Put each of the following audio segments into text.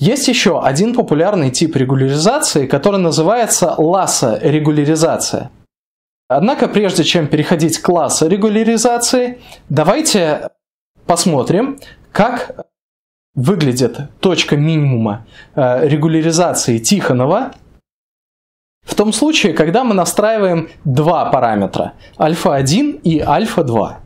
Есть еще один популярный тип регуляризации, который называется ласса-регуляризация. Однако, прежде чем переходить к классу регуляризации, давайте посмотрим, как выглядит точка минимума э, регуляризации Тихонова в том случае, когда мы настраиваем два параметра – альфа-1 и альфа-2.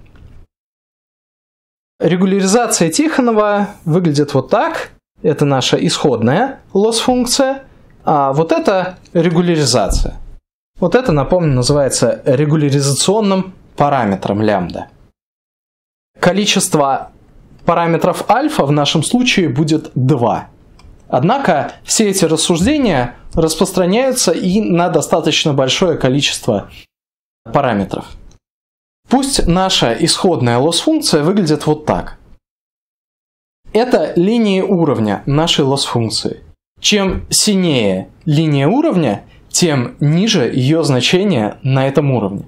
Регуляризация Тихонова выглядит вот так – это наша исходная лосс-функция, а вот это регуляризация. Вот это, напомню, называется регуляризационным параметром лямбда. Количество параметров альфа в нашем случае будет 2. Однако все эти рассуждения распространяются и на достаточно большое количество параметров. Пусть наша исходная лосс-функция выглядит вот так – это линии уровня нашей лос функции Чем синее линия уровня, тем ниже ее значение на этом уровне.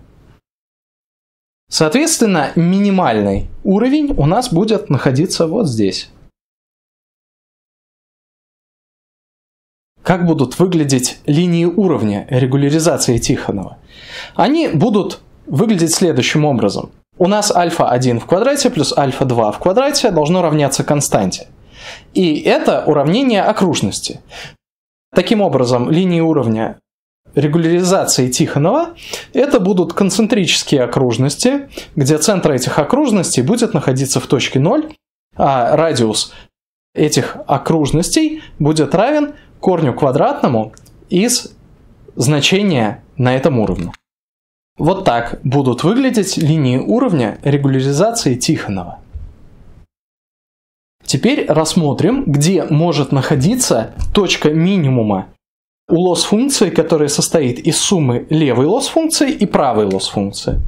Соответственно, минимальный уровень у нас будет находиться вот здесь. Как будут выглядеть линии уровня регуляризации Тихонова? Они будут выглядеть следующим образом у нас альфа-1 в квадрате плюс альфа-2 в квадрате должно равняться константе. И это уравнение окружности. Таким образом, линии уровня регуляризации Тихонова это будут концентрические окружности, где центр этих окружностей будет находиться в точке 0, а радиус этих окружностей будет равен корню квадратному из значения на этом уровне. Вот так будут выглядеть линии уровня регуляризации Тихонова. Теперь рассмотрим, где может находиться точка минимума у лосс-функции, которая состоит из суммы левой лосс-функции и правой лосс-функции.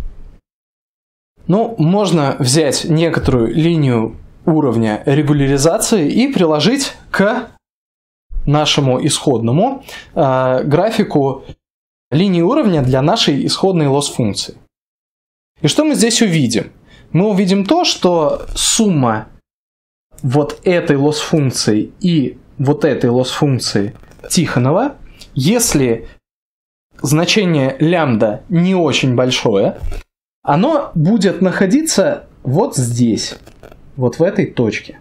Ну, можно взять некоторую линию уровня регуляризации и приложить к нашему исходному э, графику линии уровня для нашей исходной лосс-функции. И что мы здесь увидим? Мы увидим то, что сумма вот этой лосс-функции и вот этой лосс-функции Тихонова, если значение лямбда не очень большое, оно будет находиться вот здесь, вот в этой точке.